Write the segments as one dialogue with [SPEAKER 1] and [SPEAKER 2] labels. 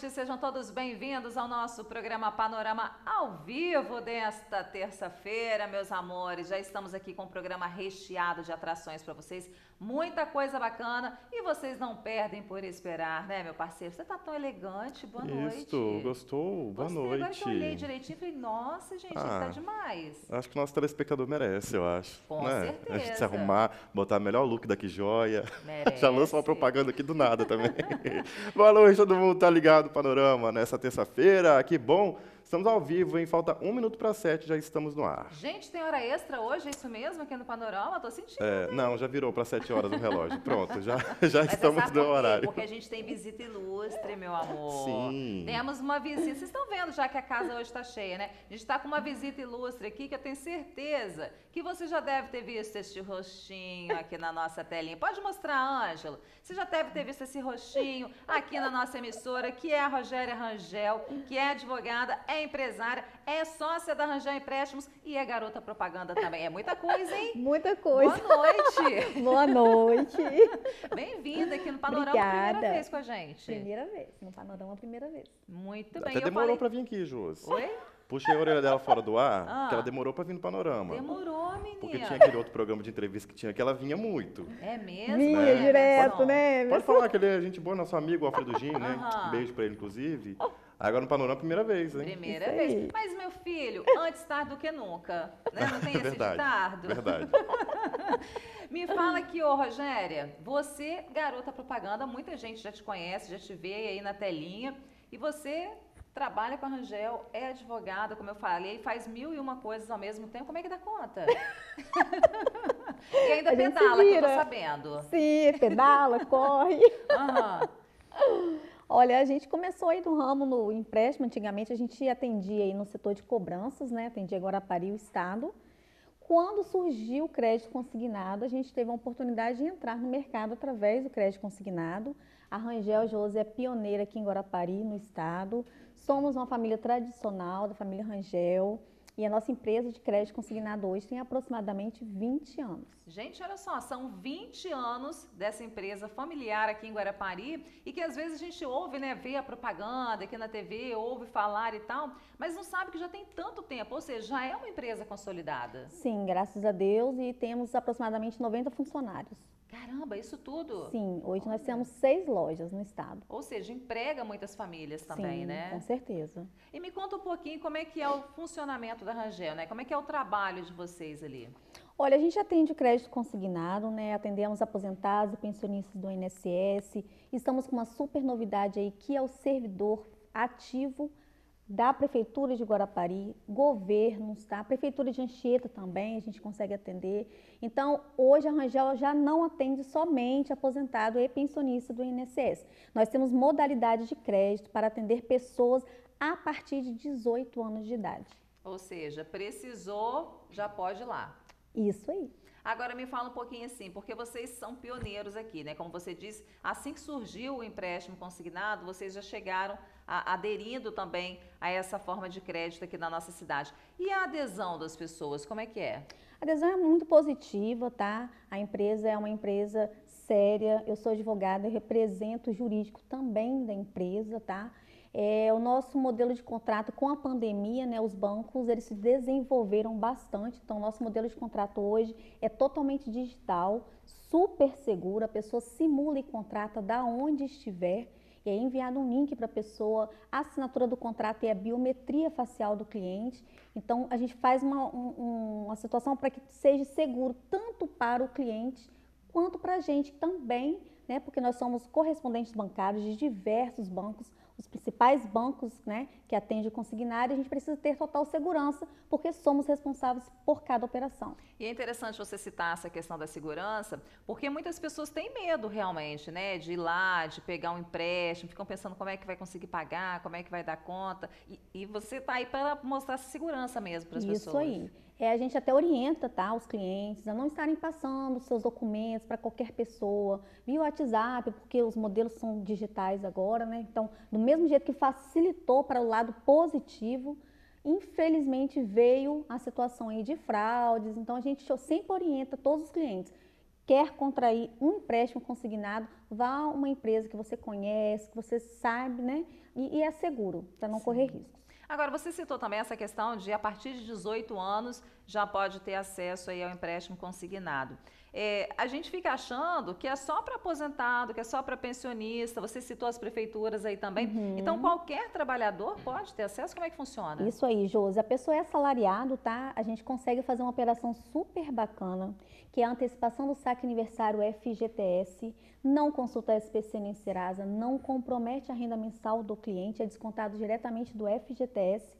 [SPEAKER 1] noite, sejam todos bem-vindos ao nosso programa Panorama ao vivo desta terça-feira, meus amores. Já estamos aqui com um programa recheado de atrações para vocês, muita coisa bacana e vocês não perdem por esperar, né, meu parceiro? Você tá tão elegante, boa noite. Isso, gostou? Boa noite. Agora que eu olhei direitinho e falei, nossa,
[SPEAKER 2] gente, tá ah, isso tá demais. Acho que o nosso telespectador merece, eu acho. Com né? certeza. A gente se arrumar, botar o melhor look daqui joia. Merece. Já lança uma propaganda aqui do nada também. boa noite, todo mundo tá ligado? Panorama nessa terça-feira. Que bom Estamos ao vivo, hein? Falta um minuto para sete, já estamos no ar.
[SPEAKER 1] Gente, tem hora extra hoje, é isso mesmo aqui no Panorama? Tô sentindo. É,
[SPEAKER 2] não, já virou para sete horas o relógio. Pronto, já, já estamos no horário. Porque a
[SPEAKER 1] gente tem visita ilustre, meu amor. Sim. Temos uma visita. Vocês estão vendo já que a casa hoje está cheia, né? A gente está com uma visita ilustre aqui que eu tenho certeza que você já deve ter visto este rostinho aqui na nossa telinha. Pode mostrar, Ângelo. Você já deve ter visto esse rostinho aqui na nossa emissora, que é a Rogéria Rangel, que é advogada, é é empresária, é sócia da Arranjar Empréstimos e é garota propaganda também. É muita coisa, hein?
[SPEAKER 3] Muita coisa. Boa
[SPEAKER 1] noite. Boa
[SPEAKER 3] noite. Bem-vinda aqui no Panorama, Obrigada. primeira vez com a gente. Primeira vez, no Panorama, primeira vez. Muito bem. Até demorou falei... para
[SPEAKER 2] vir aqui, Jus. Oi? Puxei a orelha dela fora do ar, ah, ela demorou para vir no panorama. Demorou,
[SPEAKER 3] menina. Porque tinha aquele
[SPEAKER 2] outro programa de entrevista que tinha, que ela vinha muito. É mesmo? Vinha né? direto, né? Pode falar que ele é gente boa, nosso amigo Alfredo Gin, né? Uh -huh. Beijo para ele, inclusive. Oh. Agora no Panorama, primeira vez, hein? Primeira vez.
[SPEAKER 1] Mas, meu filho, antes tarde do que nunca. Né?
[SPEAKER 2] Não tem verdade, esse tardo. Verdade.
[SPEAKER 1] Me fala aqui, ô Rogéria, você, garota propaganda, muita gente já te conhece, já te vê aí na telinha. E você trabalha com a Rangel, é advogada, como eu falei, faz mil e uma coisas ao mesmo tempo. Como é que dá conta? e ainda pedala, que eu tô sabendo.
[SPEAKER 3] Sim, pedala, corre. Aham. Olha, a gente começou aí do ramo no empréstimo. Antigamente a gente atendia aí no setor de cobranças, né? Atendia Guarapari o Estado. Quando surgiu o crédito consignado, a gente teve a oportunidade de entrar no mercado através do crédito consignado. A Rangel José é pioneira aqui em Guarapari, no estado. Somos uma família tradicional da família Rangel. E a nossa empresa de crédito consignado hoje tem aproximadamente 20 anos.
[SPEAKER 1] Gente, olha só, são 20 anos dessa empresa familiar aqui em Guarapari e que às vezes a gente ouve, né, vê a propaganda aqui na TV, ouve falar e tal, mas não sabe que já tem tanto tempo, ou seja, já é uma empresa consolidada.
[SPEAKER 3] Sim, graças a Deus e temos aproximadamente 90 funcionários.
[SPEAKER 1] Caramba, isso tudo? Sim,
[SPEAKER 3] hoje nós temos seis lojas no estado.
[SPEAKER 1] Ou seja, emprega muitas famílias também, Sim, né? Com
[SPEAKER 3] certeza.
[SPEAKER 1] E me conta um pouquinho como é que é o funcionamento da Rangel, né? Como é que é o trabalho de vocês ali?
[SPEAKER 3] Olha, a gente atende o crédito consignado, né? Atendemos aposentados e pensionistas do INSS. Estamos com uma super novidade aí que é o servidor ativo da Prefeitura de Guarapari, governos, tá? Prefeitura de Anchieta também a gente consegue atender. Então, hoje a Rangel já não atende somente aposentado e pensionista do INSS. Nós temos modalidade de crédito para atender pessoas a partir de 18 anos de idade. Ou
[SPEAKER 1] seja, precisou, já pode ir lá. Isso aí. Agora me fala um pouquinho assim, porque vocês são pioneiros aqui, né? Como você disse, assim que surgiu o empréstimo consignado, vocês já chegaram a, aderindo também a essa forma de crédito aqui na nossa cidade. E a adesão das pessoas, como é que é?
[SPEAKER 3] A adesão é muito positiva, tá? A empresa é uma empresa séria, eu sou advogada e represento o jurídico também da empresa, tá? É, o nosso modelo de contrato com a pandemia, né, os bancos, eles se desenvolveram bastante, então nosso modelo de contrato hoje é totalmente digital, super seguro, a pessoa simula e contrata da onde estiver, e é enviado um link para a pessoa, a assinatura do contrato e a biometria facial do cliente. Então, a gente faz uma, um, uma situação para que seja seguro tanto para o cliente quanto para a gente também, né, porque nós somos correspondentes bancários de diversos bancos, os principais bancos né, que atendem o consignário, a gente precisa ter total segurança, porque somos responsáveis por cada operação.
[SPEAKER 1] E é interessante você citar essa questão da segurança, porque muitas pessoas têm medo realmente, né? De ir lá, de pegar um empréstimo, ficam pensando como é que vai conseguir pagar, como é que vai dar conta. E, e você está aí para mostrar segurança
[SPEAKER 3] mesmo para as pessoas. Isso aí. É, a gente até orienta tá, os clientes a não estarem passando seus documentos para qualquer pessoa, via WhatsApp, porque os modelos são digitais agora, né? Então, do mesmo jeito que facilitou para o lado positivo, infelizmente veio a situação aí de fraudes. Então, a gente sempre orienta todos os clientes quer contrair um empréstimo consignado, vá a uma empresa que você conhece, que você sabe, né? E, e é seguro, para não Sim. correr riscos.
[SPEAKER 1] Agora, você citou também essa questão de a partir de 18 anos já pode ter acesso aí ao empréstimo consignado. É, a gente fica achando que é só para aposentado, que é só para pensionista, você citou as prefeituras aí também. Uhum. Então, qualquer trabalhador pode ter acesso? Como é que funciona? Isso
[SPEAKER 3] aí, Josi. A pessoa é assalariado, tá? A gente consegue fazer uma operação super bacana, que é a antecipação do saque aniversário FGTS, não consulta a SPC nem Serasa, não compromete a renda mensal do cliente, é descontado diretamente do FGTS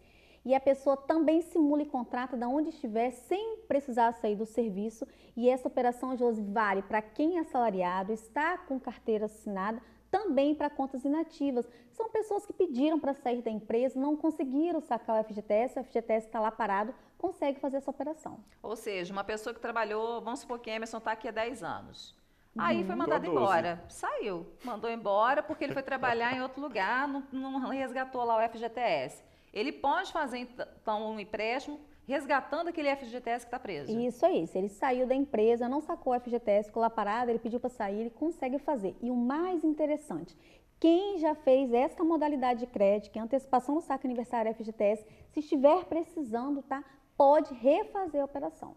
[SPEAKER 3] e a pessoa também simula e contrata da onde estiver sem precisar sair do serviço. E essa operação, Josi, vale para quem é salariado, está com carteira assinada, também para contas inativas. São pessoas que pediram para sair da empresa, não conseguiram sacar o FGTS, o FGTS está lá parado, consegue fazer essa operação.
[SPEAKER 1] Ou seja, uma pessoa que trabalhou, vamos supor que Emerson está aqui há 10 anos. Aí uhum. foi mandado embora. Saiu. Mandou embora porque ele foi trabalhar em outro lugar, não, não resgatou lá o FGTS. Ele pode fazer, então, um empréstimo resgatando aquele FGTS que está preso.
[SPEAKER 3] Isso aí. Se ele saiu da empresa, não sacou o FGTS, ficou lá parado, ele pediu para sair, ele consegue fazer. E o mais interessante, quem já fez esta modalidade de crédito, que é antecipação do saque aniversário FGTS, se estiver precisando, tá? Pode refazer a operação.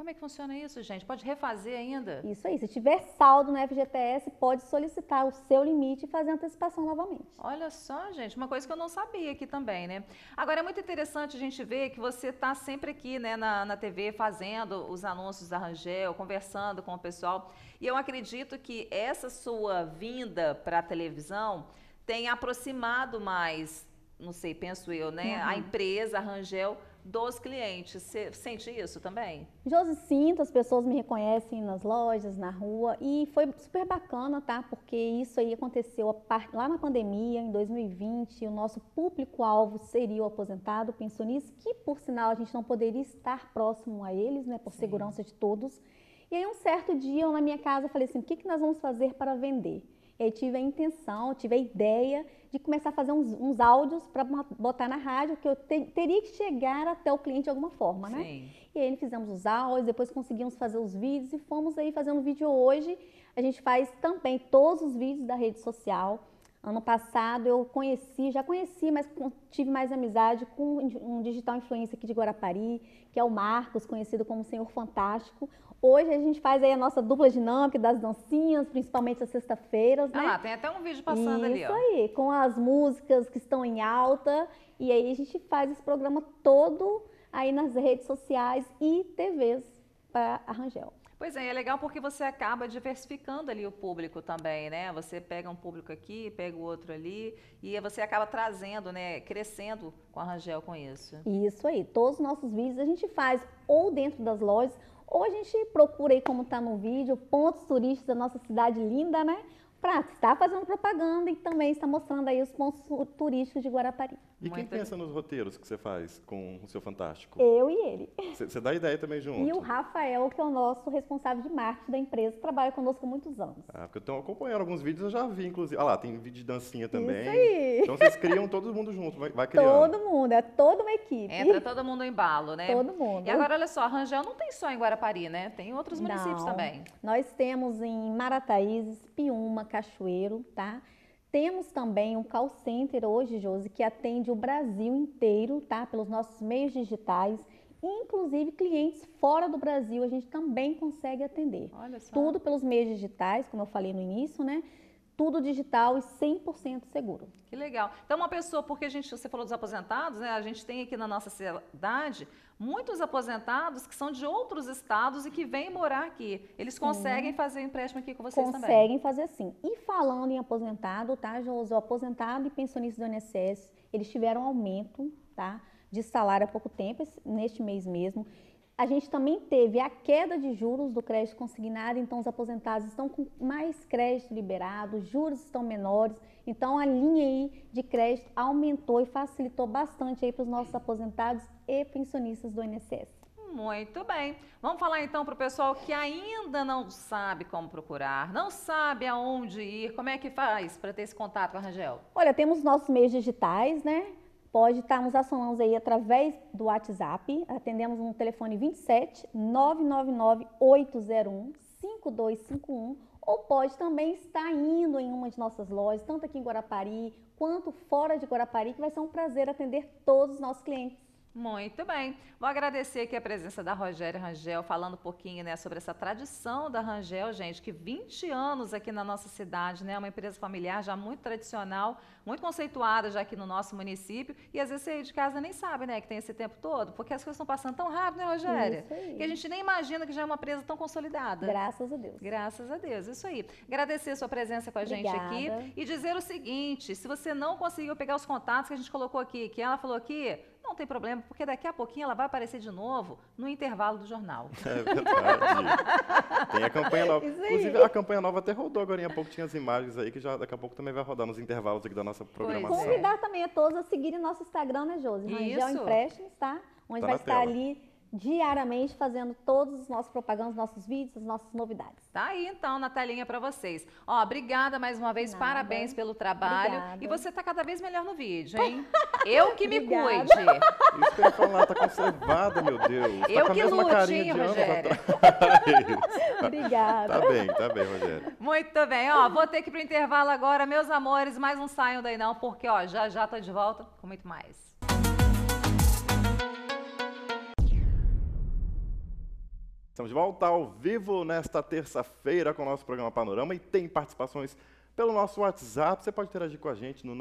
[SPEAKER 1] Como é que funciona isso, gente? Pode refazer ainda?
[SPEAKER 3] Isso aí. Se tiver saldo no FGTS, pode solicitar o seu limite e fazer antecipação novamente.
[SPEAKER 1] Olha só, gente, uma coisa que eu não sabia aqui também, né? Agora, é muito interessante a gente ver que você está sempre aqui né, na, na TV fazendo os anúncios da Rangel, conversando com o pessoal. E eu acredito que essa sua vinda para a televisão tem aproximado mais, não sei, penso eu, né? Uhum. A empresa, a Rangel dos clientes. Você sente isso também?
[SPEAKER 3] Josi, sinto, as pessoas me reconhecem nas lojas, na rua, e foi super bacana, tá? Porque isso aí aconteceu lá na pandemia, em 2020, o nosso público-alvo seria o aposentado, o pensionista, que por sinal a gente não poderia estar próximo a eles, né? Por Sim. segurança de todos. E aí um certo dia, eu na minha casa, falei assim, o que, que nós vamos fazer para vender? E aí tive a intenção, tive a ideia de começar a fazer uns, uns áudios para botar na rádio, que eu te, teria que chegar até o cliente de alguma forma, né? Sim. E aí fizemos os áudios, depois conseguimos fazer os vídeos e fomos aí fazendo vídeo hoje. A gente faz também todos os vídeos da rede social. Ano passado eu conheci, já conheci, mas tive mais amizade com um digital influencer aqui de Guarapari, que é o Marcos, conhecido como Senhor Fantástico. Hoje a gente faz aí a nossa dupla dinâmica das dancinhas, principalmente às sextas-feiras, né? Ah, tem até
[SPEAKER 1] um vídeo passando Isso ali, Isso aí,
[SPEAKER 3] com as músicas que estão em alta. E aí a gente faz esse programa todo aí nas redes sociais e TVs para a Rangel.
[SPEAKER 1] Pois é, é legal porque você acaba diversificando ali o público também, né? Você pega um público aqui, pega o outro ali e você acaba trazendo, né? Crescendo com a Rangel com isso.
[SPEAKER 3] Isso aí. Todos os nossos vídeos a gente faz ou dentro das lojas ou a gente procura aí como está no vídeo, pontos turísticos da nossa cidade linda, né? para estar fazendo propaganda e também está mostrando aí os pontos turísticos de Guarapari. E Muito quem
[SPEAKER 2] pensa nos roteiros que você faz com o seu Fantástico?
[SPEAKER 3] Eu e ele.
[SPEAKER 2] Você dá ideia também junto? E o
[SPEAKER 3] Rafael, que é o nosso responsável de marketing da empresa, trabalha conosco há muitos anos.
[SPEAKER 2] Ah, porque eu tenho acompanhando alguns vídeos, eu já vi, inclusive. Ah lá, tem vídeo de dancinha também. Isso aí. Então vocês criam todo mundo junto, vai, vai criando. Todo
[SPEAKER 3] mundo, é toda uma equipe. Entra todo mundo em
[SPEAKER 1] balo, né? Todo mundo. E agora, olha só, Rangel não tem só em Guarapari, né? Tem outros municípios não. também.
[SPEAKER 3] Nós temos em Marataízes, Piúma, Cachoeiro, tá? Temos também um call center hoje, Josi, que atende o Brasil inteiro, tá? Pelos nossos meios digitais. Inclusive clientes fora do Brasil a gente também consegue atender. Olha só. Tudo pelos meios digitais, como eu falei no início, né? tudo digital e 100% seguro.
[SPEAKER 1] Que legal. Então, uma pessoa, porque a gente, você falou dos aposentados, né? A gente tem aqui na nossa cidade muitos aposentados que são de outros estados e que vêm morar aqui. Eles conseguem fazer empréstimo aqui com vocês conseguem também? Conseguem
[SPEAKER 3] fazer sim. E falando em aposentado, tá, José? Aposentado e pensionista do INSS, eles tiveram aumento, tá? De salário há pouco tempo, neste mês mesmo a gente também teve a queda de juros do crédito consignado, então os aposentados estão com mais crédito liberado, os juros estão menores, então a linha aí de crédito aumentou e facilitou bastante aí para os nossos aposentados e pensionistas do INSS.
[SPEAKER 1] Muito bem. Vamos falar então para o pessoal que ainda não sabe como procurar, não sabe aonde ir, como é que faz para ter esse contato com a Rangel?
[SPEAKER 3] Olha, temos nossos meios digitais, né? pode estar nos acionando aí através do WhatsApp. Atendemos no telefone 27 999 801 5251 ou pode também estar indo em uma de nossas lojas, tanto aqui em Guarapari quanto fora de Guarapari, que vai ser um prazer atender todos os nossos clientes.
[SPEAKER 1] Muito bem. Vou agradecer aqui a presença da Rogéria Rangel, falando um pouquinho né, sobre essa tradição da Rangel, gente, que 20 anos aqui na nossa cidade, né? Uma empresa familiar já muito tradicional, muito conceituada já aqui no nosso município. E às vezes você de casa nem sabe, né, que tem esse tempo todo, porque as coisas estão passando tão rápido, né, Rogéria? Isso aí. Que a gente nem imagina que já é uma empresa tão consolidada.
[SPEAKER 3] Graças a Deus.
[SPEAKER 1] Graças a Deus, isso aí. Agradecer a sua presença com a Obrigada. gente aqui e dizer o seguinte: se você não conseguiu pegar os contatos que a gente colocou aqui, que ela falou aqui não tem problema, porque daqui a pouquinho ela vai aparecer de novo no intervalo do jornal. É verdade.
[SPEAKER 2] tem a campanha nova. Inclusive, a campanha nova até rodou agora, há pouco tinha as imagens aí, que já daqui a pouco também vai rodar nos intervalos aqui da nossa programação. Pois. Convidar
[SPEAKER 3] também a todos a seguirem nosso Instagram, né, Josi? Rangel é Empréstimos, tá? Onde tá vai estar tela. ali diariamente fazendo todos os nossos propagandas, nossos vídeos, as nossas novidades. Tá
[SPEAKER 1] aí então na telinha para vocês. Ó, obrigada mais uma vez, Nada. parabéns pelo trabalho. Obrigada. E você tá cada vez melhor no vídeo, hein? Eu que me cuide.
[SPEAKER 4] Isso
[SPEAKER 2] que eu ia falar, tá conservada, meu Deus. Tá eu que lute, hein, tá Rogério?
[SPEAKER 1] obrigada. Tá bem,
[SPEAKER 2] tá bem, Rogério.
[SPEAKER 1] Muito bem, ó, vou ter que ir pro intervalo agora, meus amores, mas não saiam daí não, porque ó, já já tô de volta com muito mais.
[SPEAKER 2] Estamos de volta ao vivo nesta terça-feira com o nosso programa Panorama e tem participações pelo nosso WhatsApp. Você pode interagir com a gente no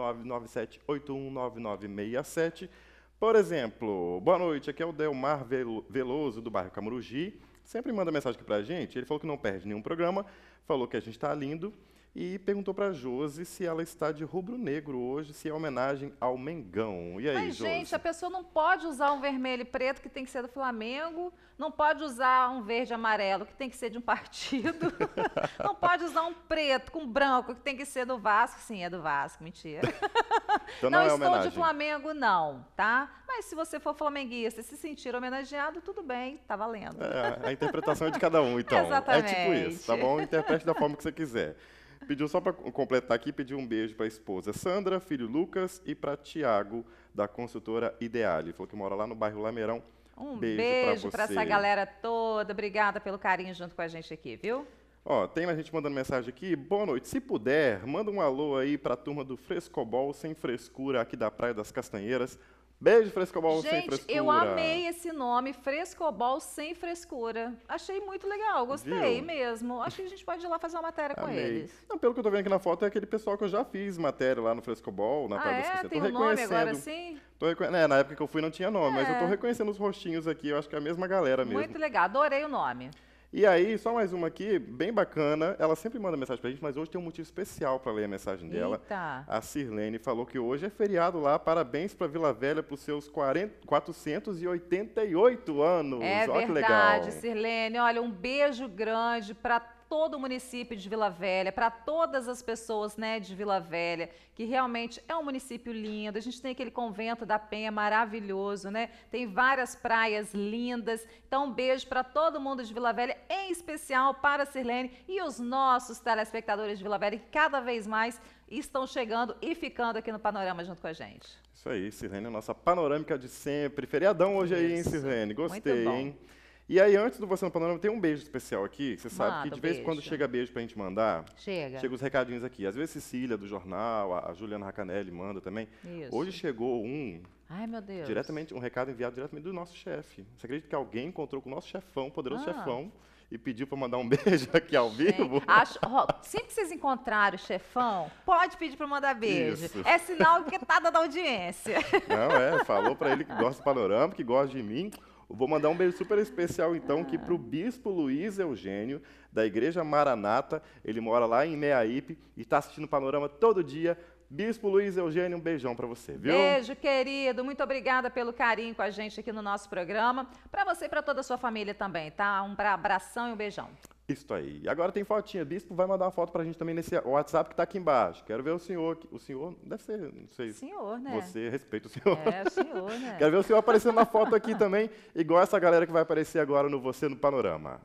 [SPEAKER 2] 997-819967. Por exemplo, boa noite, aqui é o Delmar Veloso do bairro Camurugi. Sempre manda mensagem aqui para a gente. Ele falou que não perde nenhum programa, falou que a gente está lindo e perguntou para a Josi se ela está de rubro-negro hoje, se é homenagem ao Mengão. E aí, Mas, Josi? gente,
[SPEAKER 1] a pessoa não pode usar um vermelho e preto que tem que ser do Flamengo, não pode usar um verde e amarelo que tem que ser de um partido,
[SPEAKER 3] não
[SPEAKER 1] pode usar um preto com branco que tem que ser do Vasco. Sim, é do Vasco, mentira.
[SPEAKER 2] então não, não é estou homenagem. de
[SPEAKER 1] Flamengo, não, tá? Mas se você for flamenguista e se sentir homenageado, tudo bem, tá valendo. É, a interpretação é de cada um, então. Exatamente. É tipo isso, tá bom? Interprete da forma
[SPEAKER 2] que você quiser. Pediu só para completar aqui, pediu um beijo para a esposa Sandra, filho Lucas e para Tiago, da consultora Ideale. Falou que mora lá no bairro Lameirão. Um beijo, para essa galera
[SPEAKER 1] toda. Obrigada pelo carinho junto com a gente aqui, viu?
[SPEAKER 2] Ó, tem a gente mandando mensagem aqui. Boa noite. Se puder, manda um alô aí para a turma do Frescobol Sem Frescura aqui da Praia das Castanheiras. Beijo, Frescobol Gente, sem frescura. eu amei
[SPEAKER 4] esse
[SPEAKER 1] nome, Frescobol sem frescura. Achei muito legal, gostei Viu? mesmo. Acho que a gente pode ir lá fazer uma matéria amei. com eles.
[SPEAKER 2] Não, pelo que eu tô vendo aqui na foto, é aquele pessoal que eu já fiz matéria lá no Frescobol, na ah, é? Tem tô um nome agora, sim? Tô É, na época que eu fui não tinha nome, é. mas eu tô é. reconhecendo os rostinhos aqui, eu acho que é a mesma galera mesmo. Muito
[SPEAKER 1] legal, adorei o nome.
[SPEAKER 2] E aí, só mais uma aqui, bem bacana. Ela sempre manda mensagem pra gente, mas hoje tem um motivo especial para ler a mensagem dela. Eita. A Sirlene falou que hoje é feriado lá. Parabéns para Vila Velha pros seus 40, 488 anos. É Olha verdade, que legal.
[SPEAKER 1] Sirlene. Olha, um beijo grande para todo o município de Vila Velha, para todas as pessoas né, de Vila Velha, que realmente é um município lindo. A gente tem aquele convento da Penha maravilhoso, né? Tem várias praias lindas. Então, um beijo para todo mundo de Vila Velha, em especial para a Sirlene e os nossos telespectadores de Vila Velha, que cada vez mais estão chegando e ficando aqui no Panorama junto com a gente.
[SPEAKER 2] Isso aí, Sirlene, é nossa panorâmica de sempre. Feriadão hoje Isso. aí, hein, Sirlene? Gostei, hein? E aí, antes do Você no Panorama, tem um beijo especial aqui. Você sabe que de vez em quando chega beijo pra gente mandar. Chega. Chega os recadinhos aqui. Às vezes Cecília, do jornal, a Juliana Racanelli manda também. Isso. Hoje chegou um.
[SPEAKER 1] Ai, meu Deus. Diretamente,
[SPEAKER 2] um recado enviado diretamente do nosso chefe. Você acredita que alguém encontrou com o nosso chefão, poderoso ah. chefão? e pediu para mandar um beijo aqui ao Gente, vivo. Acho,
[SPEAKER 1] ó, sempre que vocês encontrarem o chefão, pode pedir para mandar beijo. Isso. É sinal que tá dando audiência. Não, é, falou para ele que gosta
[SPEAKER 2] do panorama, que gosta de mim. Vou mandar um beijo super especial, então, que para o Bispo Luiz Eugênio, da Igreja Maranata. Ele mora lá em Meiaípe e está assistindo o panorama todo dia. Bispo Luiz Eugênio, um beijão para você, viu? Beijo,
[SPEAKER 1] querido. Muito obrigada pelo carinho com a gente aqui no nosso programa. Para você e para toda a sua família também, tá? Um abração e um beijão.
[SPEAKER 2] Isso aí. E agora tem fotinha. Bispo vai mandar uma foto para a gente também nesse WhatsApp que está aqui embaixo. Quero ver o senhor. O senhor, deve ser, não sei. Senhor, né? Você, respeita o senhor. É, o senhor, né? Quero ver o senhor aparecendo na foto aqui também, igual essa galera que vai aparecer agora no Você no Panorama.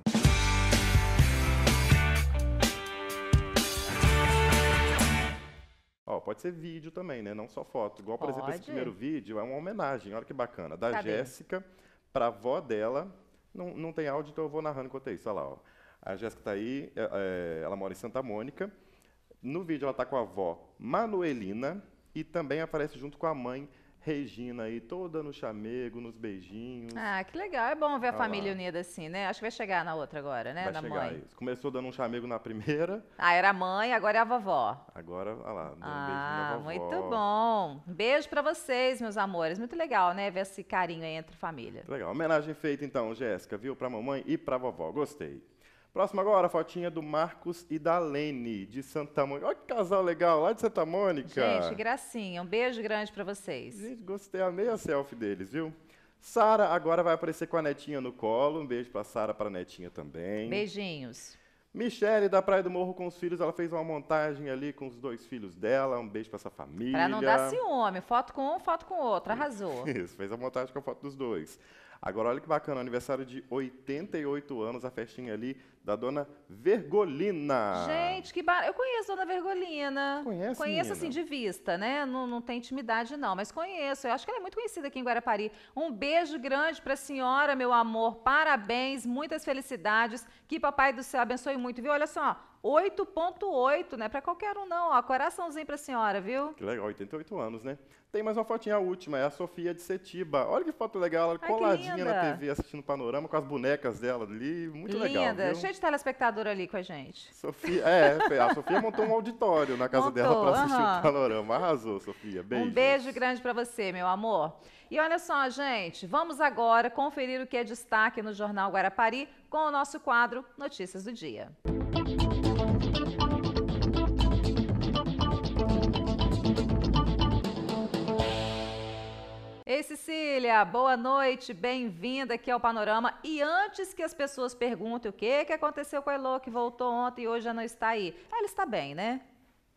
[SPEAKER 2] Ó, pode ser vídeo também, né? Não só foto. Igual, por pode. exemplo, esse primeiro vídeo é uma homenagem. Olha que bacana. Da tá Jéssica para a avó dela. Não, não tem áudio, então eu vou narrando enquanto é isso. Olha lá, ó. A Jéssica está aí, é, é, ela mora em Santa Mônica. No vídeo ela está com a avó Manuelina e também aparece junto com a mãe Regina aí, toda no chamego, nos beijinhos. Ah,
[SPEAKER 1] que legal. É bom ver a ah, família lá. unida assim, né? Acho que vai chegar na outra agora, né? Vai na chegar, mãe. Isso.
[SPEAKER 2] Começou dando um chamego na primeira.
[SPEAKER 1] Ah, era a mãe, agora é a vovó.
[SPEAKER 2] Agora, olha lá, dando ah, um beijinho na vovó. Muito
[SPEAKER 1] bom. beijo para vocês, meus amores. Muito legal, né? Ver esse carinho aí entre família.
[SPEAKER 2] Legal. Homenagem feita então, Jéssica, viu? Pra mamãe e pra vovó. Gostei. Próximo agora, a fotinha do Marcos e da Lene, de Santa Mônica. Olha que casal legal, lá de Santa Mônica. Gente,
[SPEAKER 1] gracinha. Um beijo grande para vocês. Gente,
[SPEAKER 2] gostei, amei a selfie deles, viu? Sara agora vai aparecer com a netinha no colo. Um beijo para Sara, para a netinha também.
[SPEAKER 1] Beijinhos.
[SPEAKER 2] Michele da Praia do Morro com os filhos, ela fez uma montagem ali com os dois filhos dela, um beijo para essa família. Para não dar
[SPEAKER 1] ciúme, foto com um, foto com outro, arrasou.
[SPEAKER 2] Isso, fez a montagem com a foto dos dois. Agora, olha que bacana, aniversário de 88 anos, a festinha ali da Dona Vergolina. Gente,
[SPEAKER 1] que bar... Eu conheço a Dona Vergolina. Conhece, Conheço, assim, menina? assim, de vista, né? Não, não tem intimidade, não, mas conheço. Eu acho que ela é muito conhecida aqui em Guarapari. Um beijo grande para a senhora, meu amor. Parabéns, muitas felicidades. Que Papai do Céu abençoe muito, viu? Olha só, 8.8, né? Para qualquer um não, ó, coraçãozinho para a senhora, viu?
[SPEAKER 2] Que legal, 88 anos, né? Tem mais uma fotinha última, é a Sofia de Setiba. Olha que foto legal, ela Ai, coladinha na TV assistindo o panorama com as bonecas dela ali, muito linda, legal. Linda, cheia
[SPEAKER 1] de telespectador ali com a gente.
[SPEAKER 2] Sofia, é, a Sofia montou um auditório na casa montou, dela para assistir uh -huh. o panorama. Arrasou, Sofia. Beijo. Um
[SPEAKER 1] beijo grande para você, meu amor. E olha só, gente, vamos agora conferir o que é destaque no jornal Guarapari com o nosso quadro Notícias do Dia. Música Cecília, boa noite, bem-vinda aqui ao Panorama. E antes que as pessoas perguntem o que, que aconteceu com a Elo, que voltou ontem
[SPEAKER 4] e hoje já não está aí, ah, ela está bem, né?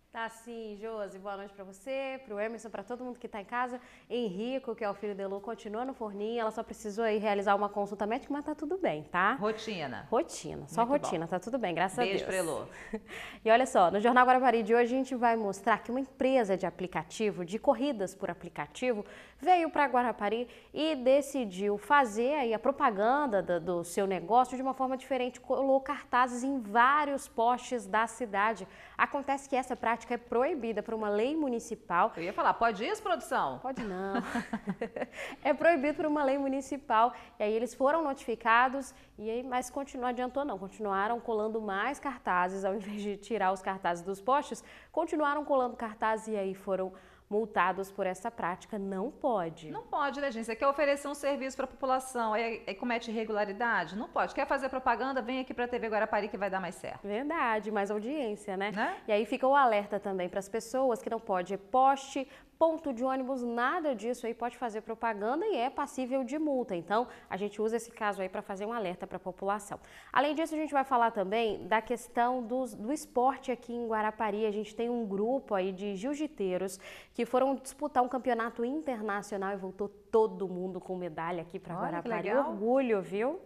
[SPEAKER 4] Tá sim, Josi. Boa noite para você, para o Emerson, para todo mundo que está em casa. Henrico, que é o filho da Elo, continua no forninho. Ela só precisou aí realizar uma consulta médica, mas tá tudo bem, tá? Rotina. Rotina, só Muito rotina, bom. tá tudo bem, graças Beijo a Deus. Beijo para Elo. E olha só, no Jornal Guarapari de hoje a gente vai mostrar que uma empresa de aplicativo, de corridas por aplicativo, veio para Guarapari e decidiu fazer aí a propaganda do, do seu negócio de uma forma diferente, colou cartazes em vários postes da cidade. Acontece que essa prática é proibida por uma lei municipal. Eu ia falar, pode isso, produção? Pode não. é proibido por uma lei municipal. E aí eles foram notificados, e aí, mas continuou, adiantou não, continuaram colando mais cartazes, ao invés de tirar os cartazes dos postes, continuaram colando cartazes e aí foram multados por essa prática. Não pode. Não
[SPEAKER 1] pode, né, gente? Você quer oferecer um serviço para a população e, comete irregularidade? Não pode. Quer fazer propaganda? Vem aqui para a TV Guarapari que vai dar mais certo. Verdade,
[SPEAKER 4] mais audiência, né? né? E aí fica o alerta também para as pessoas que não pode poste, Ponto de ônibus, nada disso aí pode fazer propaganda e é passível de multa. Então, a gente usa esse caso aí para fazer um alerta para a população. Além disso, a gente vai falar também da questão dos, do esporte aqui em Guarapari. A gente tem um grupo aí de jiu-jiteiros que foram disputar um campeonato internacional e voltou todo mundo com medalha aqui para Guarapari. Orgulho, viu?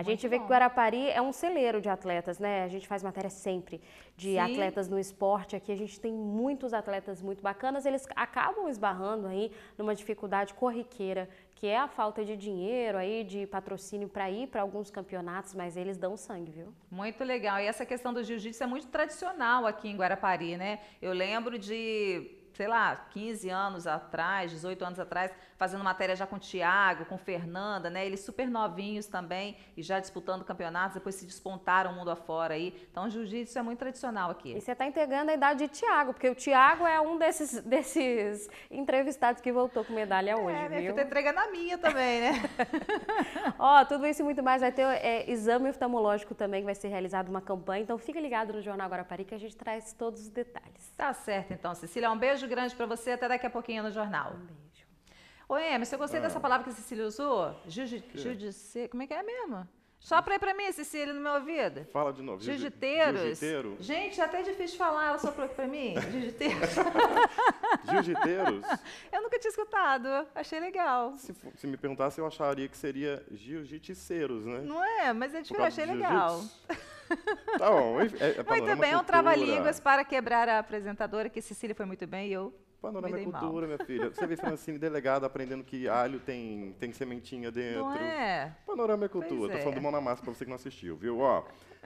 [SPEAKER 4] A gente Muito vê bom. que Guarapari é um celeiro de atletas, né? A gente faz matéria sempre de Sim. atletas no esporte. Aqui a gente tem muitos atletas muito bacanas. Eles acabam esbarrando aí numa dificuldade corriqueira, que é a falta de dinheiro aí, de patrocínio para ir para alguns campeonatos, mas eles dão sangue, viu? Muito legal. E essa questão do
[SPEAKER 1] jiu-jitsu é muito tradicional aqui em Guarapari, né? Eu lembro de sei lá, 15 anos atrás, 18 anos atrás, fazendo matéria já com o Thiago, com Fernanda, né? Eles super novinhos também e já disputando campeonatos, depois se despontaram mundo afora aí. Então, jiu-jitsu
[SPEAKER 4] é muito tradicional aqui. E você está entregando a idade de Thiago, porque o Thiago é um desses, desses entrevistados que voltou com medalha é, hoje, é, viu? É, tá entregando a minha também, né? Ó, tudo isso e muito mais. Vai ter é, exame oftalmológico também, que vai ser realizado uma campanha. Então, fica ligado no Jornal Agora Pari que a gente traz todos os detalhes. Tá certo, então, Cecília. Um beijo beijo grande para você. Até
[SPEAKER 1] daqui a pouquinho no jornal. Um beijo. Oi, Emerson, eu gostei ah. dessa palavra que a Cecília usou. Judice. Como é que é mesmo? Só para para mim, Cecília, no meu ouvido.
[SPEAKER 2] Fala de novo. Jiu-jiteiros. jiu
[SPEAKER 1] Gente, é até é difícil falar, ela só falou para mim. Jiu-jiteiros. jiu-jiteiros? Eu nunca tinha escutado, achei legal. Se,
[SPEAKER 2] se me perguntasse, eu acharia que seria jiu jiticeiros né? Não é, mas é diferente, achei legal. Tá bom. É, é muito bem, é um trava-línguas
[SPEAKER 1] para quebrar a apresentadora, que Cecília foi muito bem e eu. Panorama me cultura, mal.
[SPEAKER 2] minha filha. Você vê Francine delegada aprendendo que alho tem, tem sementinha dentro. Não é? Panorama é cultura. Estou Tô falando do mão na massa para você que não assistiu, viu? Ó,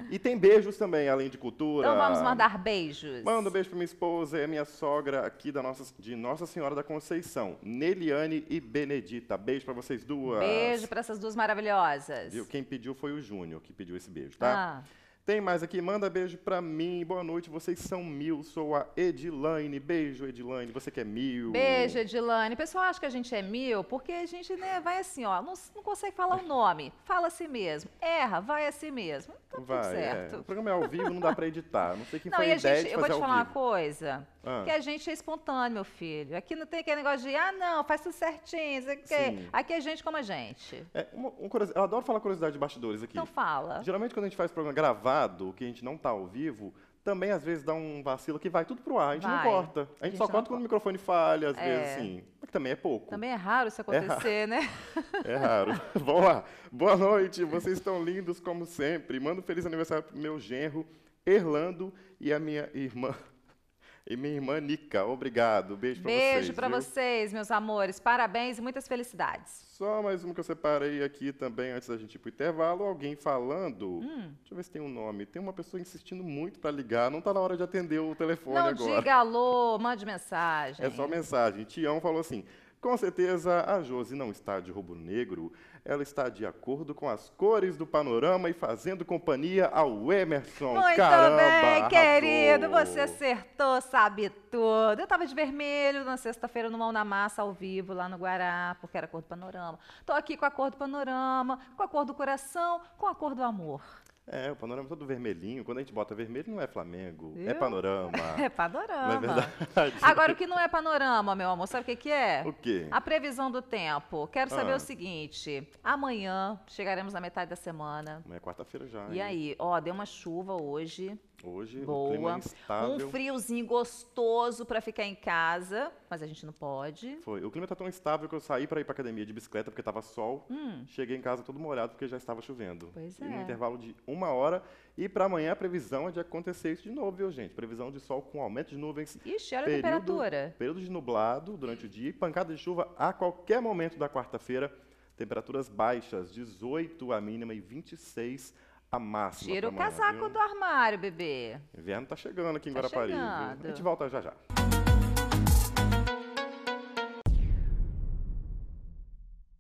[SPEAKER 2] e tem beijos também, além de cultura. Então vamos mandar
[SPEAKER 1] beijos. Manda
[SPEAKER 2] um beijo para minha esposa e é a minha sogra aqui da nossa, de Nossa Senhora da Conceição, Neliane e Benedita. Beijo para vocês duas. Beijo
[SPEAKER 1] para essas duas maravilhosas. Viu?
[SPEAKER 2] Quem pediu foi o Júnior que pediu esse beijo, tá? Ah. Tem mais aqui, manda beijo para mim. Boa noite, vocês são mil. Sou a Edilane. Beijo, Edilane. Você que é mil. Beijo,
[SPEAKER 1] Edilane. O pessoal acha que a gente é mil porque a gente né, vai assim, ó, não, não consegue falar o nome. Fala assim mesmo. Erra, vai assim mesmo. Tá vai, tudo é.
[SPEAKER 2] certo. É. O programa é ao vivo, não dá para editar. Não sei quem não, foi a, a ideia gente, de Eu vou te falar uma
[SPEAKER 1] coisa. Ah. Que a gente é espontâneo, meu filho. Aqui não tem aquele negócio de, ah, não, faz tudo certinho. Aqui, aqui é gente como a gente.
[SPEAKER 2] É, uma, uma eu adoro falar curiosidade de bastidores aqui. Então fala. Geralmente quando a gente faz programa gravado, gravado, que a gente não está ao vivo, também às vezes dá um vacilo que vai tudo pro ar, a gente vai. não corta. A gente, a gente só corta quando o microfone falha, às é. vezes, assim. Que também é pouco.
[SPEAKER 1] Também é raro isso acontecer, é raro. né?
[SPEAKER 2] É raro. Vamos lá. Boa noite, vocês estão lindos como sempre. Mando um feliz aniversário pro meu genro, Erlando, e a minha irmã e minha irmã Nica, obrigado. Beijo, para vocês. Beijo para vocês,
[SPEAKER 1] meus amores. Parabéns e muitas felicidades.
[SPEAKER 2] Só mais uma que eu separei aqui também, antes da gente ir para intervalo. Alguém falando. Hum. Deixa eu ver se tem um nome. Tem uma pessoa insistindo muito para ligar. Não está na hora de atender o telefone Não agora. Não diga
[SPEAKER 1] alô, mande mensagem. É só
[SPEAKER 2] mensagem. Tião falou assim. Com certeza a Josi não está de rubro negro, ela está de acordo com as cores do panorama e fazendo companhia ao Emerson. Muito Caramba, bem, querido, arrasou. você
[SPEAKER 1] acertou, sabe tudo. Eu estava de vermelho na sexta-feira no Mão na Massa, ao vivo, lá no Guará, porque era a cor do panorama. Estou aqui com a cor do panorama, com a cor do coração, com a cor do amor.
[SPEAKER 2] É, o panorama é todo vermelhinho. Quando a gente bota vermelho, não é Flamengo, é Viu? é panorama. é
[SPEAKER 1] panorama. Não é
[SPEAKER 2] verdade. Agora, o que
[SPEAKER 1] não é panorama, meu amor, sabe o que, que é? O quê? A previsão do tempo. Quero saber ah. o seguinte: amanhã chegaremos na metade da semana.
[SPEAKER 2] Amanhã é quarta-feira já. E hein? aí,
[SPEAKER 1] ó, deu uma chuva hoje.
[SPEAKER 2] Hoje Boa. o clima é Um
[SPEAKER 1] friozinho gostoso para ficar em casa, mas a gente não
[SPEAKER 2] pode. Foi. O clima tá tão instável que eu saí para ir para academia de bicicleta porque tava sol. Hum. Cheguei em casa todo molhado porque já estava chovendo. Pois é. E um intervalo de uma hora. E para amanhã a previsão é de acontecer isso de novo, viu, gente? Previsão de sol com aumento de nuvens. Ixi, olha período, a temperatura. Período de nublado durante o dia e pancada de chuva a qualquer momento da quarta-feira. Temperaturas baixas, 18 a mínima e 26 a a máxima. Tira o amanhã, casaco viu? do
[SPEAKER 1] armário, bebê.
[SPEAKER 2] inverno tá chegando aqui em tá Guarapari. A gente volta já já.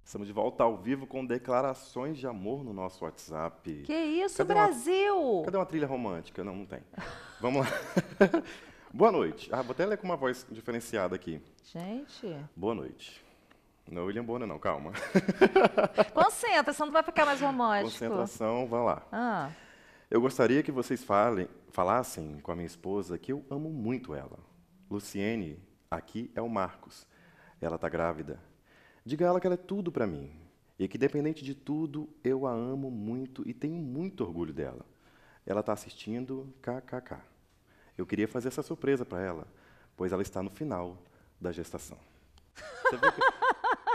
[SPEAKER 2] Estamos de volta ao vivo com declarações de amor no nosso WhatsApp. Que isso, cadê Brasil! Uma, cadê uma trilha romântica? Não, não tem. Vamos lá. Boa noite. Ah, vou até ler com uma voz diferenciada aqui.
[SPEAKER 1] Gente.
[SPEAKER 2] Boa noite. Não William Bonner, não, calma.
[SPEAKER 1] Concentra, senão não vai ficar mais romântico. Concentração, vai lá. Ah.
[SPEAKER 2] Eu gostaria que vocês falem, falassem com a minha esposa que eu amo muito ela. Luciene, aqui é o Marcos. Ela está grávida. Diga a ela que ela é tudo para mim e que, dependente de tudo, eu a amo muito e tenho muito orgulho dela. Ela está assistindo KKK. Eu queria fazer essa surpresa para ela, pois ela está no final da gestação. Você viu que...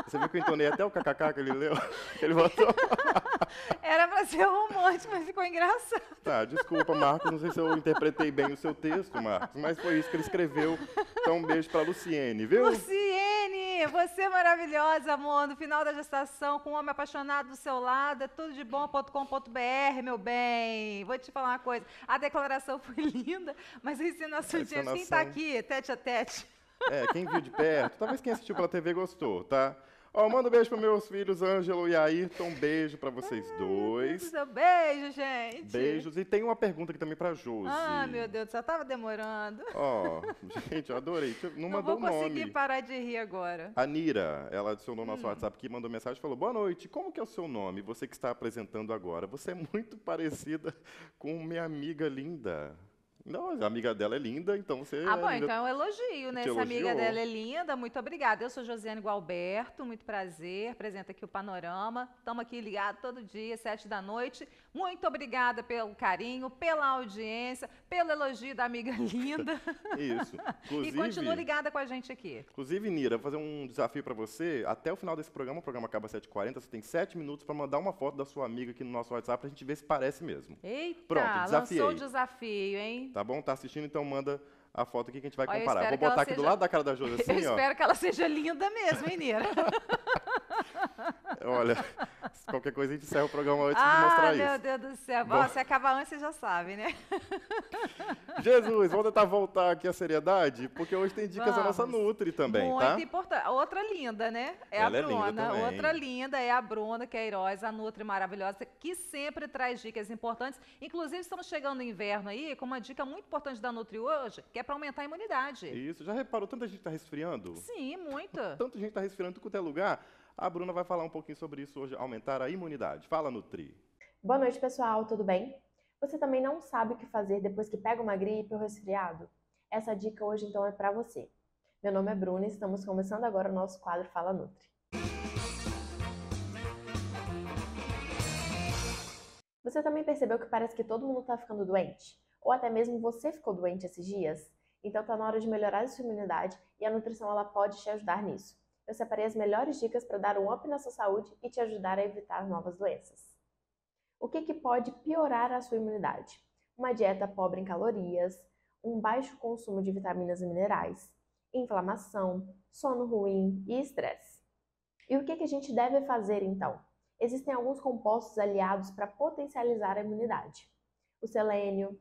[SPEAKER 2] Você viu que eu entonei até o kkk que ele leu? Que ele botou.
[SPEAKER 1] Era para ser romântico, mas ficou engraçado.
[SPEAKER 2] Tá, desculpa, Marcos. Não sei se eu interpretei bem o seu texto, Marcos, mas foi isso que ele escreveu. Então, um beijo para Luciene, viu?
[SPEAKER 1] Luciene, você é maravilhosa, amor. No final da gestação, com um homem apaixonado do seu lado, é tudo de bom.com.br, meu bem. Vou te falar uma coisa. A declaração foi linda, mas a ensinação, a quem está aqui, tete a tete.
[SPEAKER 2] É, quem viu de perto, talvez quem assistiu pela TV gostou, tá? Ó, manda um beijo para meus filhos, Ângelo e Ayrton. beijo para vocês Ai, ah, dois.
[SPEAKER 1] Deus, beijo, gente. Beijos.
[SPEAKER 2] E tem uma pergunta aqui também para Josi. Ah, meu
[SPEAKER 1] Deus, já tava demorando.
[SPEAKER 2] Ó, gente, eu adorei. Não, Não mandou o nome. Não vou conseguir
[SPEAKER 1] parar de rir agora.
[SPEAKER 2] A Nira, ela adicionou nosso hum. WhatsApp que mandou mensagem e falou: Boa noite, como que é o seu nome? Você que está apresentando agora. Você é muito parecida com minha amiga linda. Não, a amiga dela é linda, então você. Ah, bom, é então é um
[SPEAKER 1] elogio, né? Essa amiga dela é linda, muito obrigada. Eu sou Josiane Gualberto, muito prazer. Apresenta aqui o Panorama. Estamos aqui ligados todo dia, sete da noite. Muito obrigada pelo carinho, pela audiência, pelo elogio da amiga linda. Isso.
[SPEAKER 2] Inclusive, e continua
[SPEAKER 1] ligada com a gente aqui.
[SPEAKER 2] Inclusive, Nira, vou fazer um desafio para você. Até o final desse programa, o programa acaba às 7h40, você tem 7 minutos para mandar uma foto da sua amiga aqui no nosso WhatsApp para a gente ver se parece mesmo. Eita, Pronto, desafiei. lançou o
[SPEAKER 1] desafio, hein?
[SPEAKER 2] Tá bom? Tá assistindo? Então manda a foto aqui que a gente vai Olha, comparar. Vou botar aqui seja... do lado da cara da Júlia, assim, Eu ó. espero
[SPEAKER 1] que ela seja linda mesmo, hein, Nira?
[SPEAKER 2] Olha, qualquer coisa a gente encerra o programa antes ah, de mostrar isso. Ah, meu
[SPEAKER 1] Deus do céu. Bom, Bom, se acabar antes, você já sabe, né?
[SPEAKER 2] Jesus, vamos tentar voltar aqui à seriedade, porque hoje tem dicas vamos. da nossa Nutri também, Muito tá? Muito
[SPEAKER 1] importante. Outra linda, né? É Ela é a Bruna. É Outra linda é a Bruna que Queiroz, é a Nutri maravilhosa, que sempre traz dicas importantes. Inclusive, estamos chegando no inverno aí, com uma dica muito importante da Nutri hoje, que é para aumentar a imunidade.
[SPEAKER 2] Isso, já reparou tanta gente está resfriando? Sim, muita. Tanta gente está resfriando em qualquer é lugar. A Bruna vai falar um pouquinho sobre isso hoje, aumentar a imunidade. Fala, Nutri.
[SPEAKER 5] Boa noite, pessoal, tudo bem? Você também não sabe o que fazer depois que pega uma gripe ou resfriado? Essa dica hoje então é para você. Meu nome é Bruna e estamos começando agora o nosso quadro Fala Nutri. Você também percebeu que parece que todo mundo está ficando doente? Ou até mesmo você ficou doente esses dias? Então tá na hora de melhorar a sua imunidade e a nutrição ela pode te ajudar nisso. Eu separei as melhores dicas para dar um up na sua saúde e te ajudar a evitar novas doenças. O que, que pode piorar a sua imunidade? Uma dieta pobre em calorias, um baixo consumo de vitaminas e minerais, inflamação, sono ruim e estresse. E o que, que a gente deve fazer então? Existem alguns compostos aliados para potencializar a imunidade: o selênio,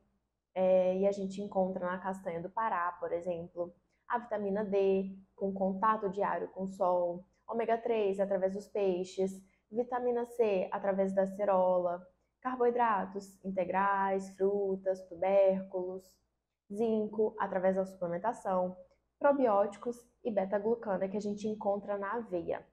[SPEAKER 5] é, e a gente encontra na castanha do Pará, por exemplo, a vitamina D com contato diário com o sol, ômega 3 através dos peixes, vitamina C através da cerola, carboidratos integrais, frutas, tubérculos, zinco através da suplementação, probióticos e beta-glucana que a gente encontra na aveia.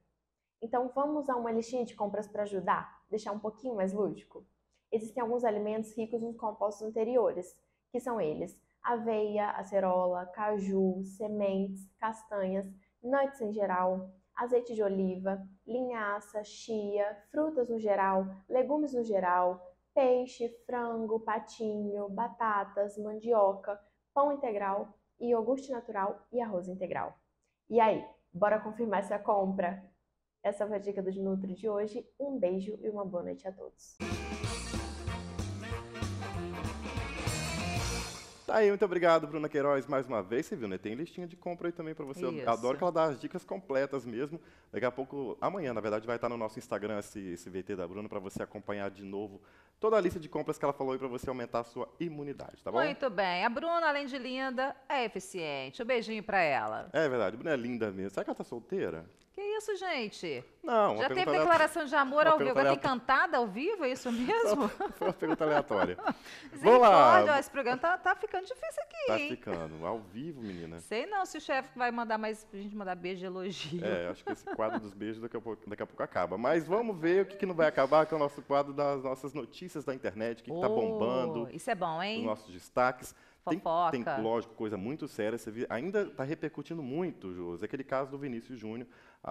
[SPEAKER 5] Então vamos a uma listinha de compras para ajudar, deixar um pouquinho mais lúdico. Existem alguns alimentos ricos nos compostos anteriores, que são eles: aveia, acerola, caju, sementes, castanhas, nuts em geral, azeite de oliva, linhaça, chia, frutas no geral, legumes no geral, peixe, frango, patinho, batatas, mandioca, pão integral, iogurte natural e arroz integral. E aí, bora confirmar essa compra? Essa foi a dica do Nutri de hoje. Um beijo e uma boa noite a todos.
[SPEAKER 2] Tá aí, muito obrigado, Bruna Queiroz, mais uma vez. Você viu, né? Tem listinha de compra aí também para você. Eu adoro que ela dá as dicas completas mesmo. Daqui a pouco, amanhã, na verdade, vai estar no nosso Instagram esse, esse VT da Bruna para você acompanhar de novo toda a lista de compras que ela falou aí para você aumentar a sua imunidade, tá bom? Muito
[SPEAKER 1] bem. A Bruna, além de linda, é eficiente. Um beijinho para ela.
[SPEAKER 2] É verdade, a Bruna é linda mesmo. Será que ela tá solteira?
[SPEAKER 1] Que isso, gente?
[SPEAKER 2] Não, Já teve declaração
[SPEAKER 1] de amor ao vivo? Agora tem cantada ao vivo, é isso mesmo?
[SPEAKER 2] Foi uma pergunta aleatória. Vamos lá. Olha,
[SPEAKER 1] esse programa tá, tá, ficando difícil aqui, tá hein?
[SPEAKER 2] ficando. Ao vivo, menina.
[SPEAKER 1] Sei não se o chefe vai mandar mais a gente mandar beijo de
[SPEAKER 2] elogio. É, acho que esse quadro dos beijos daqui a pouco, daqui a pouco acaba. Mas vamos ver o que, que, não vai acabar, que é o nosso quadro das nossas notícias da internet, o que, oh, que tá oh, bombando. Isso
[SPEAKER 1] é bom, hein? Os nossos
[SPEAKER 2] destaques. Tem, tem, lógico, coisa muito séria. Você ainda está repercutindo muito, José, aquele caso do Vinícius Júnior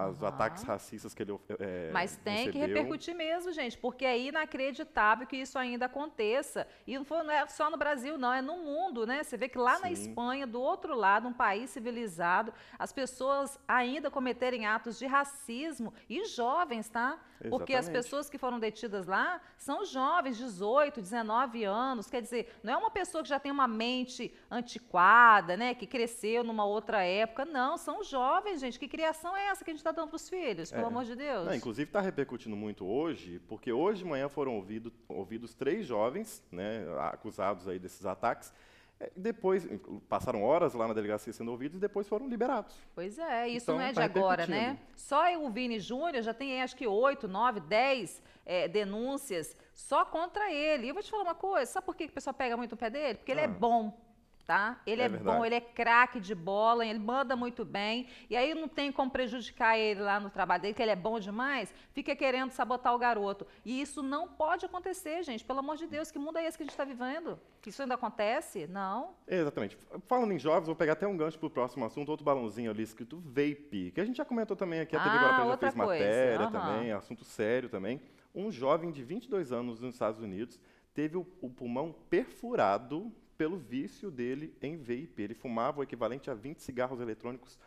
[SPEAKER 2] os uhum. ataques racistas que ele é, Mas tem recebeu. que repercutir
[SPEAKER 1] mesmo, gente, porque é inacreditável que isso ainda aconteça. E não, é só no Brasil, não, é no mundo, né? Você vê que lá Sim. na Espanha, do outro lado, um país civilizado, as pessoas ainda cometerem atos de racismo e jovens, tá? Exatamente. Porque as pessoas que foram detidas lá são jovens, 18, 19 anos. Quer dizer, não é uma pessoa que já tem uma mente antiquada, né? Que cresceu numa outra época. Não, são jovens, gente. Que criação é essa que a gente tá está dando para os filhos, pelo é. amor de Deus. Não,
[SPEAKER 2] inclusive está repercutindo muito hoje, porque hoje de manhã foram ouvido, ouvidos três jovens, né, acusados aí desses ataques, é, depois passaram horas lá na delegacia sendo ouvidos e depois foram liberados.
[SPEAKER 1] Pois é, isso então, não é tá de agora, né? Só o Vini Júnior já tem acho que oito, nove, dez é, denúncias só contra ele. E eu vou te falar uma coisa, sabe por que o pessoal pega muito o pé dele? Porque ah. ele é ah. bom tá? Ele é, é bom, ele é craque de bola, ele manda muito bem. E aí não tem como prejudicar ele lá no trabalho dele, que ele é bom demais, fica querendo sabotar o garoto. E isso não pode acontecer, gente. Pelo amor de Deus, que mundo é esse que a gente está vivendo? Isso ainda acontece? Não?
[SPEAKER 2] Exatamente. Falando em jovens, vou pegar até um gancho para o próximo assunto, outro balãozinho ali escrito vape, que a gente já comentou também aqui, a TV ah, Guarapé já fez matéria uhum. também, assunto sério também. Um jovem de 22 anos nos Estados Unidos teve o, o pulmão perfurado pelo vício dele em VIP. Ele fumava o equivalente a 20 cigarros eletrônicos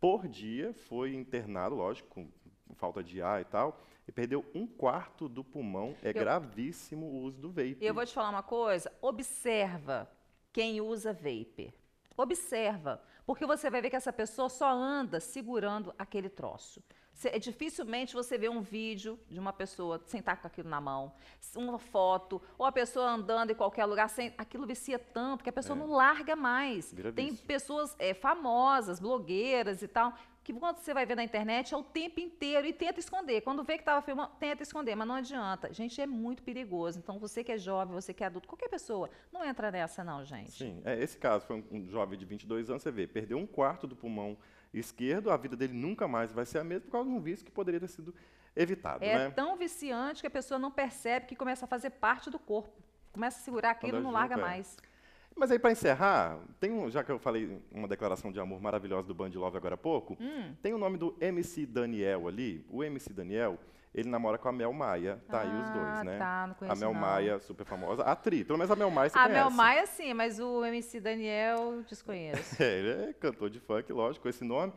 [SPEAKER 2] por dia, foi internado, lógico, com falta de ar e tal, e perdeu um quarto do pulmão. É eu... gravíssimo o uso do vape. Eu vou
[SPEAKER 1] te falar uma coisa, observa quem usa vape. Observa, porque você vai ver que essa pessoa só anda segurando aquele troço. Cê, dificilmente você vê um vídeo de uma pessoa sentar com aquilo na mão, uma foto, ou a pessoa andando em qualquer lugar. Sem, aquilo vicia tanto que a pessoa é. não larga mais. Tem pessoas é, famosas, blogueiras e tal, que quando você vai ver na internet é o tempo inteiro e tenta esconder. Quando vê que estava filmando, tenta esconder, mas não adianta. Gente, é muito perigoso. Então, você que é jovem, você que é adulto, qualquer pessoa, não entra nessa não, gente.
[SPEAKER 2] Sim, é, esse caso foi um, jovem de 22 anos, você vê, perdeu um quarto do pulmão esquerdo, a vida dele nunca mais vai ser a mesma por causa de um vício que poderia ter sido evitado. É né? tão
[SPEAKER 1] viciante que a pessoa não percebe que começa a fazer parte do corpo. Começa a segurar aquilo, não larga é. mais.
[SPEAKER 2] Mas aí, para encerrar, tem um, já que eu falei uma declaração de amor maravilhosa do Band Love agora há pouco, hum. tem o nome do MC Daniel ali. O MC Daniel, ele namora com a Mel Maia, tá ah, aí os dois, ah, né? Tá, não conheço, a Mel não. Maia, super famosa, atriz, pelo menos a Mel Maia você a conhece. A Mel Maia
[SPEAKER 1] sim, mas o MC Daniel desconheço.
[SPEAKER 2] é, ele é cantor de funk, lógico, esse nome.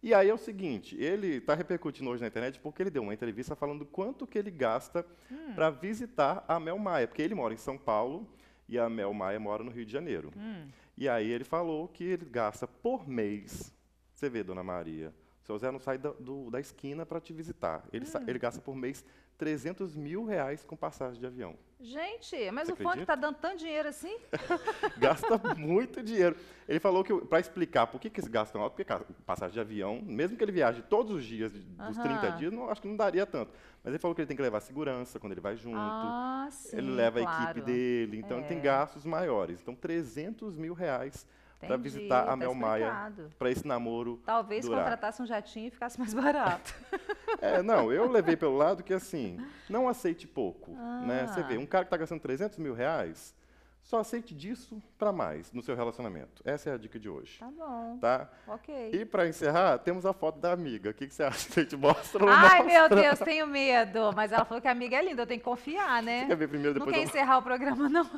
[SPEAKER 2] E aí é o seguinte, ele está repercutindo hoje na internet porque ele deu uma entrevista falando quanto que ele gasta hum. para visitar a Mel Maia, porque ele mora em São Paulo, e a Mel Maia mora no Rio de Janeiro. Hum. E aí ele falou que ele gasta por mês, você vê, dona Maria, o seu Zé não sai da, do, da esquina para te visitar. Ele, hum. ele, gasta por mês 300 mil reais com passagem de avião.
[SPEAKER 1] Gente, mas Você o tá acredita? está dando tanto dinheiro assim?
[SPEAKER 2] Gasta muito dinheiro. Ele falou que, para explicar por que, que eles gastam alto, porque passagem de avião, mesmo que ele viaje todos os dias dos uhum. 30 dias, não, acho que não daria tanto. Mas ele falou que ele tem que levar segurança quando ele vai junto. Ah, sim, ele leva claro. a equipe dele, então é. ele tem é. gastos maiores. Então, 300 mil reais para visitar a tá Mel Maia para esse namoro. Talvez durar.
[SPEAKER 1] contratasse um jatinho e ficasse mais barato.
[SPEAKER 2] é, não, eu levei pelo lado que assim, não aceite pouco. Ah. Né? Você vê, um cara que está gastando 300 mil reais, só aceite disso para mais no seu relacionamento. Essa é a dica de hoje. Tá bom. Tá? Ok. E para encerrar, temos a foto da amiga. O que, que você acha? A gente mostra ou Ai, mostra? meu Deus, tenho
[SPEAKER 1] medo. Mas ela falou que a amiga é linda, eu tenho que confiar, né? Você quer ver primeiro, depois Não quer eu... encerrar o programa, não.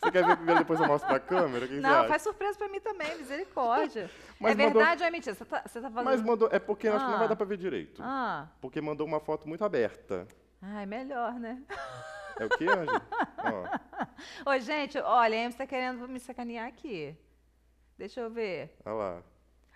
[SPEAKER 2] Você quer ver primeiro, depois eu mostro pra câmera? não, faz
[SPEAKER 1] surpresa pra mim também, misericórdia. Mas é mandou... verdade ou é mentira? Você tá, você tá falando... Mas mandou...
[SPEAKER 2] É porque ah. acho que não vai ah. dar pra ver direito. Ah. Porque mandou uma foto muito aberta.
[SPEAKER 1] Ah, é melhor, né? É o que, Anjo? Oi, gente, olha, a Amy tá querendo me sacanear aqui. Deixa eu ver. Olha lá.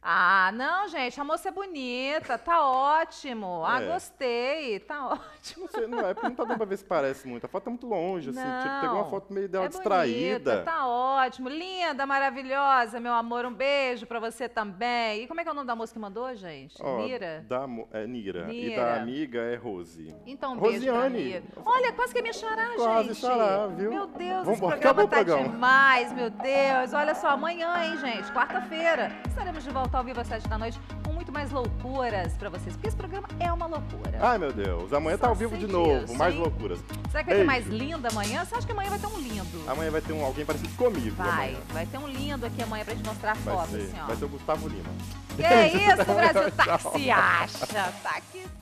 [SPEAKER 1] Ah, não, gente, a moça é bonita, tá ótimo. Ah, é. gostei, tá ótimo. Não, sei, não, é
[SPEAKER 2] porque não tá dando pra ver se parece muito. A foto tá muito longe, assim. Tipo, não, tipo, pegou uma foto meio dela é distraída. Bonita,
[SPEAKER 1] tá ótimo. Linda, maravilhosa, meu amor. Um beijo pra você também. E como é que é o nome da moça que mandou, gente? Ó, Nira?
[SPEAKER 2] Da, é Nira. Nira. E da amiga é Rose. Então, um Rosiane. beijo
[SPEAKER 1] Olha, quase que é minha chorar, quase gente. Quase chorar, viu? Meu Deus, Vamos esse programa, tá demais, meu Deus. Olha só, amanhã, hein, gente? Quarta-feira. Estaremos de volta volta tá ao vivo às 7 da noite com muito mais loucuras pra vocês, porque esse programa é uma loucura. Ai, meu
[SPEAKER 2] Deus. Amanhã tá Só tá ao vivo de novo, isso, mais hein? loucuras.
[SPEAKER 1] Será que vai Beijo. ter mais lindo amanhã? Você acha que amanhã vai ter um lindo?
[SPEAKER 2] Amanhã vai ter um, alguém parecido comigo. Vai, amanhã. vai
[SPEAKER 1] ter um lindo aqui amanhã pra gente mostrar a foto, ser, assim, ó. Vai ser
[SPEAKER 2] o Gustavo Lima. Que é isso, Brasil tá que se acha,
[SPEAKER 1] tá que se